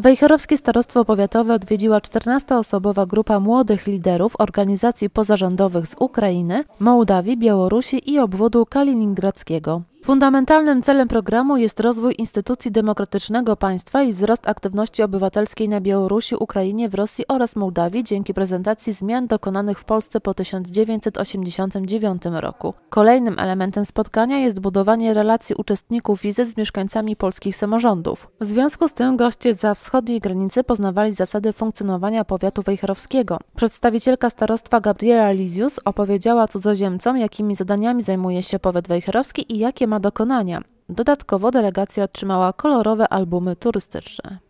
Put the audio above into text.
Wejherowskie Starostwo Powiatowe odwiedziła 14-osobowa grupa młodych liderów organizacji pozarządowych z Ukrainy, Mołdawii, Białorusi i obwodu kaliningradzkiego. Fundamentalnym celem programu jest rozwój instytucji demokratycznego państwa i wzrost aktywności obywatelskiej na Białorusi, Ukrainie, w Rosji oraz Mołdawii dzięki prezentacji zmian dokonanych w Polsce po 1989 roku. Kolejnym elementem spotkania jest budowanie relacji uczestników wizyt z mieszkańcami polskich samorządów. W związku z tym goście za wschodniej granicy poznawali zasady funkcjonowania powiatu wejherowskiego. Przedstawicielka starostwa Gabriela Lizius opowiedziała cudzoziemcom, jakimi zadaniami zajmuje się powiat wejherowski i jakie ma dokonania. Dodatkowo delegacja otrzymała kolorowe albumy turystyczne.